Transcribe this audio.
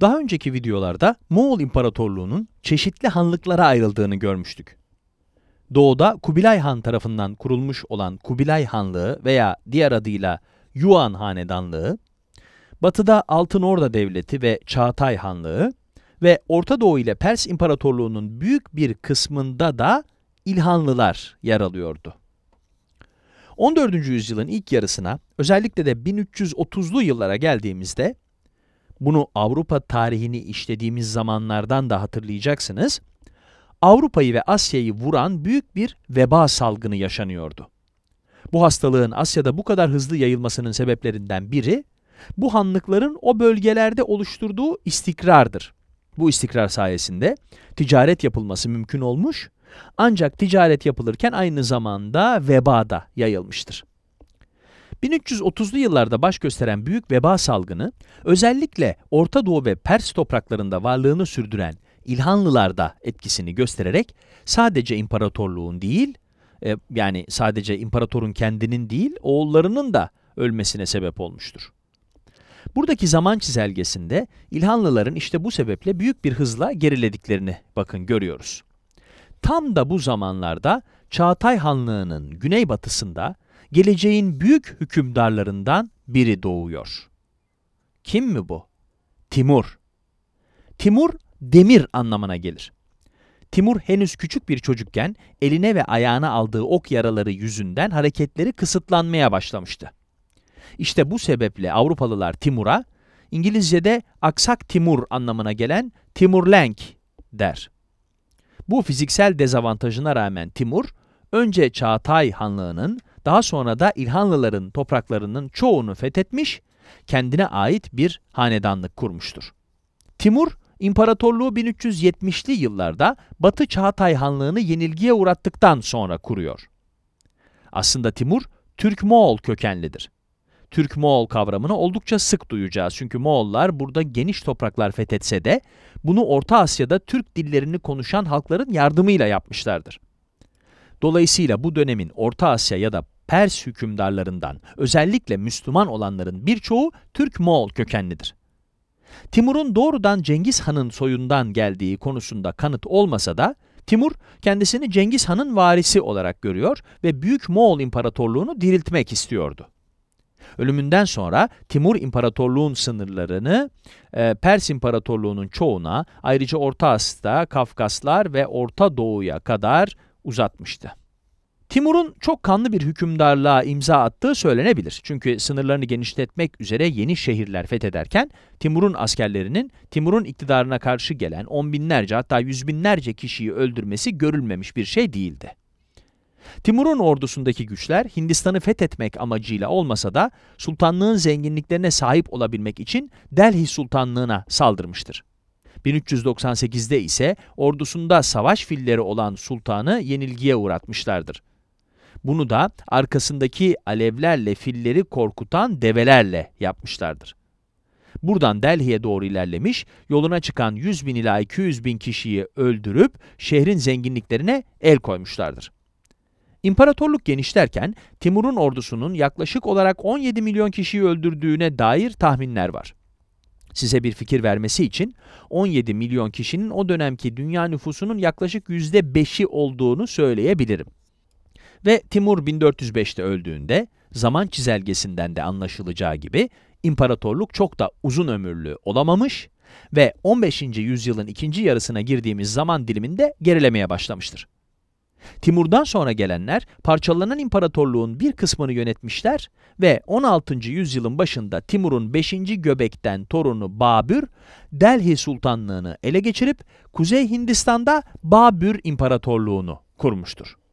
Daha önceki videolarda Moğol İmparatorluğu'nun çeşitli hanlıklara ayrıldığını görmüştük. Doğuda Kubilay Han tarafından kurulmuş olan Kubilay Hanlığı veya diğer adıyla Yuan Hanedanlığı, batıda Altın Orda Devleti ve Çağatay Hanlığı ve Orta Doğu ile Pers İmparatorluğu'nun büyük bir kısmında da İlhanlılar yer alıyordu. 14. yüzyılın ilk yarısına, özellikle de 1330'lu yıllara geldiğimizde bunu Avrupa tarihini işlediğimiz zamanlardan da hatırlayacaksınız. Avrupa'yı ve Asya'yı vuran büyük bir veba salgını yaşanıyordu. Bu hastalığın Asya'da bu kadar hızlı yayılmasının sebeplerinden biri, bu hanlıkların o bölgelerde oluşturduğu istikrardır. Bu istikrar sayesinde ticaret yapılması mümkün olmuş, ancak ticaret yapılırken aynı zamanda veba da yayılmıştır. 1330'lu yıllarda baş gösteren büyük veba salgını, özellikle Orta Doğu ve Pers topraklarında varlığını sürdüren İlhanlılarda etkisini göstererek sadece imparatorluğun değil, e, yani sadece imparatorun kendinin değil, oğullarının da ölmesine sebep olmuştur. Buradaki zaman çizelgesinde İlhanlıların işte bu sebeple büyük bir hızla gerilediklerini bakın görüyoruz. Tam da bu zamanlarda Çağatay Hanlığı'nın güneybatısında geleceğin büyük hükümdarlarından biri doğuyor. Kim mi bu? Timur. Timur demir anlamına gelir. Timur henüz küçük bir çocukken eline ve ayağına aldığı ok yaraları yüzünden hareketleri kısıtlanmaya başlamıştı. İşte bu sebeple Avrupalılar Timur'a İngilizce'de aksak Timur anlamına gelen Timur Timurlenk der. Bu fiziksel dezavantajına rağmen Timur, önce Çağatay Hanlığı'nın daha sonra da İlhanlıların topraklarının çoğunu fethetmiş, kendine ait bir hanedanlık kurmuştur. Timur, imparatorluğu 1370'li yıllarda Batı Çağatay Hanlığı'nı yenilgiye uğrattıktan sonra kuruyor. Aslında Timur, Türk-Moğol kökenlidir. Türk-Moğol kavramını oldukça sık duyacağız çünkü Moğollar burada geniş topraklar fethetse de bunu Orta Asya'da Türk dillerini konuşan halkların yardımıyla yapmışlardır. Dolayısıyla bu dönemin Orta Asya ya da Pers hükümdarlarından özellikle Müslüman olanların birçoğu Türk-Moğol kökenlidir. Timur'un doğrudan Cengiz Han'ın soyundan geldiği konusunda kanıt olmasa da Timur kendisini Cengiz Han'ın varisi olarak görüyor ve Büyük Moğol İmparatorluğunu diriltmek istiyordu. Ölümünden sonra Timur İmparatorluğun sınırlarını e, Pers İmparatorluğu'nun çoğuna ayrıca Orta Asya, Kafkaslar ve Orta Doğu'ya kadar uzatmıştı. Timur'un çok kanlı bir hükümdarlığa imza attığı söylenebilir. Çünkü sınırlarını genişletmek üzere yeni şehirler fethederken Timur'un askerlerinin Timur'un iktidarına karşı gelen on binlerce hatta yüz binlerce kişiyi öldürmesi görülmemiş bir şey değildi. Timur'un ordusundaki güçler Hindistan'ı fethetmek amacıyla olmasa da sultanlığın zenginliklerine sahip olabilmek için Delhi Sultanlığına saldırmıştır. 1398'de ise ordusunda savaş filleri olan sultanı yenilgiye uğratmışlardır. Bunu da arkasındaki alevlerle filleri korkutan develerle yapmışlardır. Buradan Delhi'ye doğru ilerlemiş, yoluna çıkan 100 bin ila 200 bin kişiyi öldürüp şehrin zenginliklerine el koymuşlardır. İmparatorluk genişlerken Timur'un ordusunun yaklaşık olarak 17 milyon kişiyi öldürdüğüne dair tahminler var. Size bir fikir vermesi için 17 milyon kişinin o dönemki dünya nüfusunun yaklaşık %5'i olduğunu söyleyebilirim. Ve Timur 1405'te öldüğünde zaman çizelgesinden de anlaşılacağı gibi imparatorluk çok da uzun ömürlü olamamış ve 15. yüzyılın ikinci yarısına girdiğimiz zaman diliminde gerilemeye başlamıştır. Timur'dan sonra gelenler parçalanan imparatorluğun bir kısmını yönetmişler ve 16. yüzyılın başında Timur'un 5. göbekten torunu Babür, Delhi Sultanlığını ele geçirip Kuzey Hindistan'da Babür İmparatorluğunu kurmuştur.